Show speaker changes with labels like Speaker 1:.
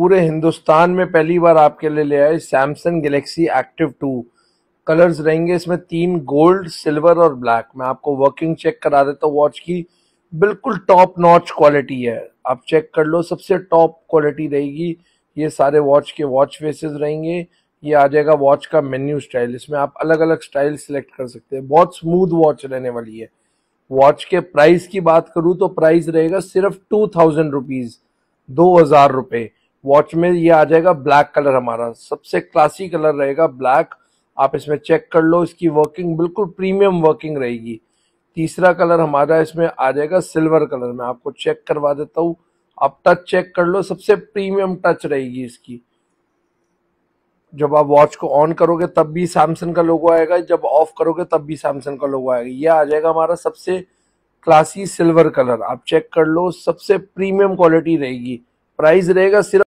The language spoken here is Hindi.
Speaker 1: पूरे हिंदुस्तान में पहली बार आपके लिए ले आए Samsung Galaxy Active two colours रहेंगे इसमें तीन गोल्ड सिल्वर और ब्लैक मैं आपको वर्किंग चेक करा देता हूँ वॉच की बिल्कुल टॉप नॉच क्वालिटी है आप चेक कर लो सबसे टॉप क्वालिटी रहेगी ये सारे वॉच के वॉच फेसेस रहेंगे ये आ जाएगा वॉच का मेन्यू स्टाइल इसमें आप अलग अलग स्टाइल सेलेक्ट कर सकते हैं बहुत स्मूथ वॉच रहने वाली है वॉच के प्राइस की बात करूँ तो प्राइस रहेगा सिर्फ टू थाउजेंड रुपीज़ दो हज़ार रुपये वॉच में ये आ जाएगा ब्लैक कलर हमारा सबसे क्लासी कलर रहेगा ब्लैक आप इसमें चेक कर लो इसकी वर्किंग बिल्कुल प्रीमियम वर्किंग रहेगी तीसरा कलर हमारा इसमें आ जाएगा सिल्वर कलर में आपको चेक करवा देता हूँ आप टच चेक कर लो सबसे प्रीमियम टच रहेगी इसकी जब आप वॉच को ऑन करोगे तब भी सैमसंग का लोगो आएगा जब ऑफ करोगे तब भी सैमसंग का लोगो आएगा ये आ जाएगा हमारा सबसे क्लासी सिल्वर कलर आप चेक कर लो सबसे प्रीमियम क्वालिटी रहेगी प्राइस रहेगा
Speaker 2: सिर्फ